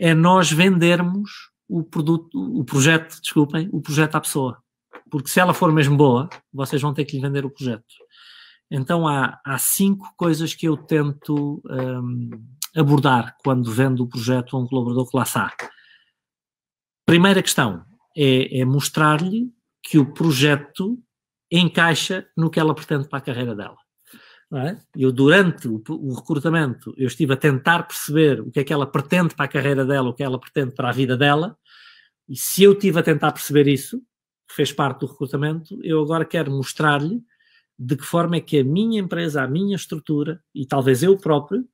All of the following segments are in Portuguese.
é nós vendermos o produto, o projeto, desculpem, o projeto à pessoa. Porque se ela for mesmo boa, vocês vão ter que lhe vender o projeto. Então há, há cinco coisas que eu tento um, abordar quando vendo o projeto a um colaborador lá está. Primeira questão é, é mostrar-lhe que o projeto encaixa no que ela pretende para a carreira dela. É? Eu, durante o, o, recrutamento, eu estive a tentar perceber o que é que ela pretende para a carreira dela, o que ela pretende para a vida dela, e se eu estive a tentar perceber isso, que fez parte do recrutamento, eu agora quero mostrar-lhe de que forma é que a minha empresa, a minha estrutura, e talvez eu próprio,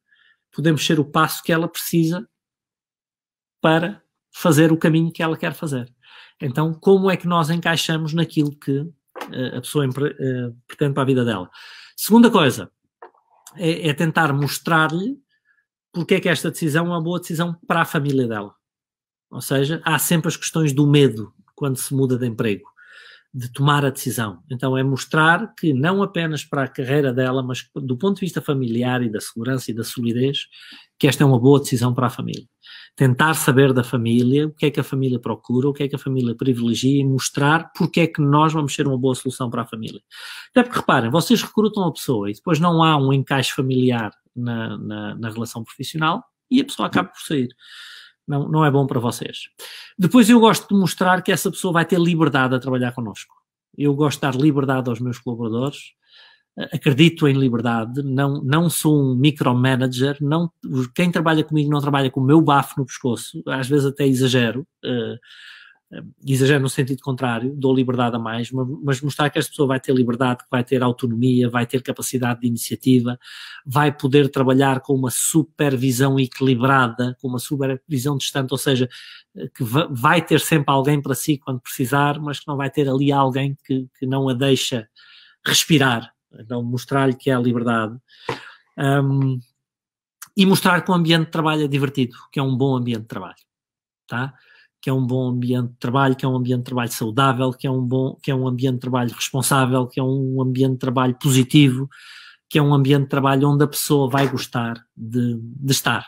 podemos ser o passo que ela precisa para fazer o caminho que ela quer fazer. Então, como é que nós encaixamos naquilo que uh, a pessoa uh, pretende para a vida dela? Segunda coisa é, é tentar mostrar-lhe porque é que esta decisão é uma boa decisão para a família dela. Ou seja, há sempre as questões do medo quando se muda de emprego de tomar a decisão. Então é mostrar que não apenas para a carreira dela, mas do ponto de vista familiar e da segurança e da solidez, que esta é uma boa decisão para a família. Tentar saber da família, o que é que a família procura, o que é que a família privilegia e mostrar porque é que nós vamos ser uma boa solução para a família. Até porque reparem, vocês recrutam a pessoa e depois não há um encaixe familiar na, na, na relação profissional e a pessoa acaba por sair não, não é bom para vocês. Depois eu gosto de mostrar que essa pessoa vai ter liberdade a trabalhar connosco. Eu gosto de dar liberdade aos meus colaboradores, eh, acredito em liberdade, não, não sou um micromanager, não, quem trabalha comigo não trabalha com o meu bafo no pescoço, às vezes até exagero, uh, eh, exagero no sentido contrário, dou liberdade a mais, mas mostrar que esta pessoa vai ter liberdade, vai ter autonomia, vai ter capacidade de iniciativa, vai poder trabalhar com uma supervisão equilibrada, com uma supervisão distante, ou seja, eh, que vai ter sempre alguém para si quando precisar, mas que não vai ter ali alguém que, que não a deixa respirar. Então, mostrar-lhe que é a liberdade. Um, e mostrar que o ambiente de trabalho é divertido, que é um bom ambiente de trabalho. Tá? que é um bom ambiente de trabalho, que é um ambiente de trabalho saudável, que é um bom, que é um ambiente de trabalho responsável, que é um ambiente de trabalho positivo, que é um ambiente de trabalho onde a pessoa vai gostar de, de estar.